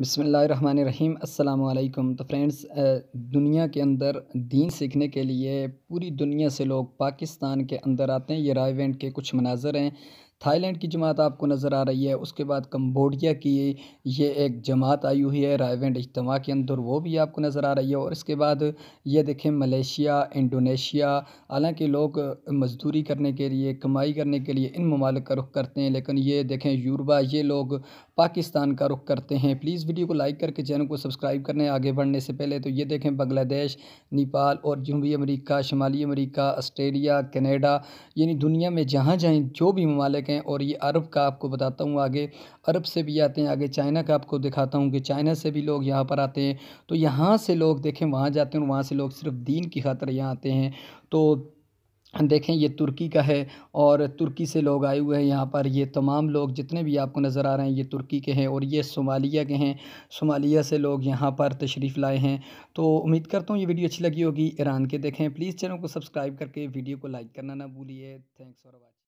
बसमीम अल्लाम तो फ्रेंड्स दुनिया के अंदर दीन सीखने के लिए पूरी दुनिया से लोग पाकिस्तान के अंदर आते हैं ये रायवेंट के कुछ मनाजर हैं थाईलैंड की जमात आपको नज़र आ रही है उसके बाद कम्बोडिया की ये एक जमात आई हुई है रायवेंड इजतम के अंदर वो भी आपको नज़र आ रही है और इसके बाद ये देखें मलेशिया इंडोनेशिया हालांकि लोग मजदूरी करने के लिए कमाई करने के लिए इन ममालिक का रुख करते हैं लेकिन ये देखें यूरबा ये लोग पाकिस्तान का रुख करते हैं प्लीज़ वीडियो को लाइक करके चैनल को सब्सक्राइब करने आगे बढ़ने से पहले तो ये देखें बांग्लादेश नेपाल और जनूबी अमरीका शुमाली अमरीका आस्ट्रेलिया कनेडा यानी दुनिया में जहाँ जहाँ जो भी ममालिक हैं और ये अरब का आपको बताता हूँ आगे अरब से भी आते हैं आगे चाइना का आपको दिखाता हूँ कि चाइना से भी लोग यहाँ पर आते हैं तो यहाँ से लोग देखें वहाँ जाते हैं और वहाँ से लोग सिर्फ दीन की खातर यहाँ आते हैं तो देखें ये तुर्की का है और तुर्की से लोग आए हुए हैं यहाँ पर ये तमाम लोग जितने भी आपको नज़र आ रहे हैं ये तुर्की के हैं और ये सोमालिया के हैं सोमालिया से लोग यहाँ पर तशरीफ़ लाए हैं तो उम्मीद करता हूँ ये वीडियो अच्छी लगी होगी ईरान के देखें प्लीज़ चैनल को सब्सक्राइब करके वीडियो को लाइक करना ना भूलिए थैंक्स फॉर वॉचिंग